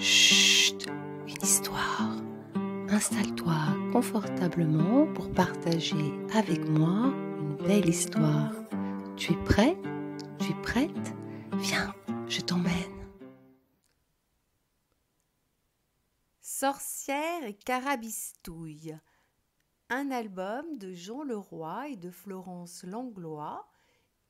Chut, une histoire. Installe-toi confortablement pour partager avec moi une belle histoire. Tu es prêt Tu es prête Viens, je t'emmène. Sorcière et carabistouille. Un album de Jean Leroy et de Florence Langlois,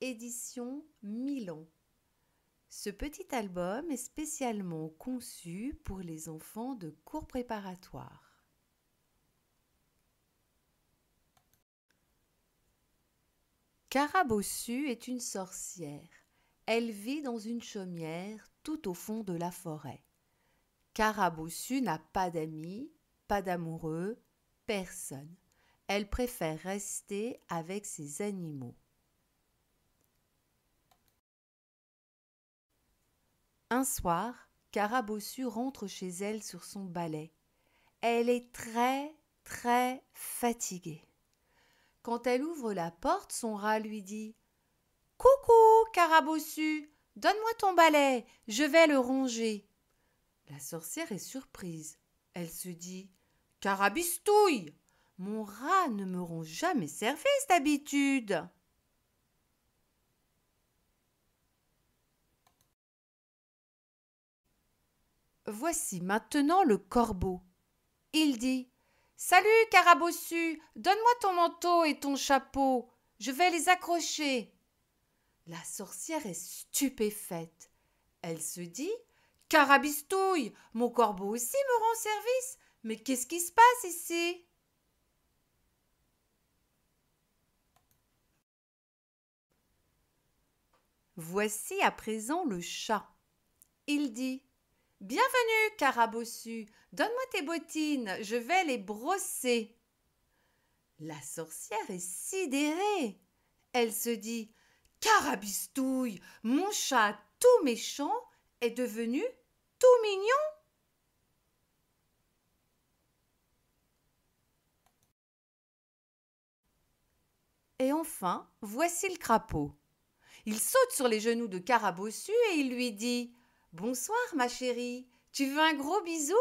édition Milan. Ce petit album est spécialement conçu pour les enfants de cours préparatoires. Carabossu est une sorcière. Elle vit dans une chaumière tout au fond de la forêt. Carabossu n'a pas d'amis, pas d'amoureux, personne. Elle préfère rester avec ses animaux. Un soir, Carabossu rentre chez elle sur son balai. Elle est très, très fatiguée. Quand elle ouvre la porte, son rat lui dit Coucou, Carabossu, donne-moi ton balai, je vais le ronger. La sorcière est surprise. Elle se dit Carabistouille Mon rat ne me rend jamais service d'habitude. Voici maintenant le corbeau. Il dit Salut, Carabossu, donne-moi ton manteau et ton chapeau, je vais les accrocher. La sorcière est stupéfaite. Elle se dit Carabistouille, mon corbeau aussi me rend service, mais qu'est-ce qui se passe ici Voici à présent le chat. Il dit Bienvenue, Carabossu. Donne-moi tes bottines, je vais les brosser. La sorcière est sidérée. Elle se dit Carabistouille, mon chat tout méchant est devenu tout mignon. Et enfin, voici le crapaud. Il saute sur les genoux de Carabossu et il lui dit Bonsoir, ma chérie. Tu veux un gros bisou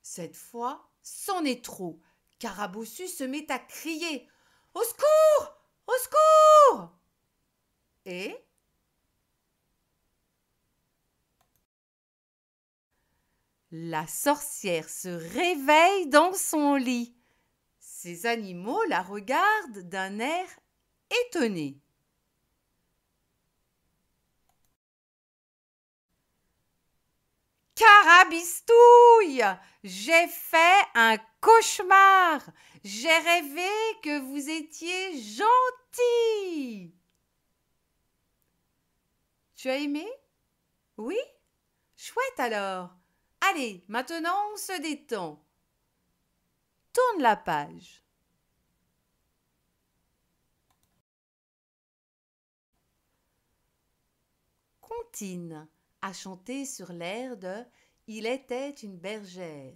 Cette fois, c'en est trop. Carabossu se met à crier Au secours Au secours Et La sorcière se réveille dans son lit. Ses animaux la regardent d'un air étonné. Carabistouille J'ai fait un cauchemar J'ai rêvé que vous étiez gentil Tu as aimé Oui Chouette alors Allez, maintenant on se détend. Tourne la page. Contine a chanté sur l'air de Il était une bergère.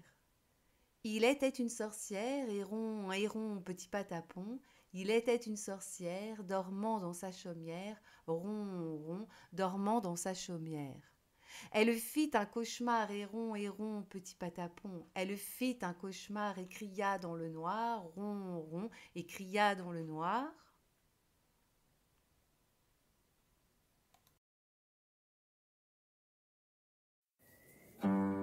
Il était une sorcière, et et héron, petit patapon. Il était une sorcière, dormant dans sa chaumière, ron, ron, dormant dans sa chaumière. Elle fit un cauchemar, et et héron, petit patapon. Elle fit un cauchemar et cria dans le noir, ron, rond, et cria dans le noir.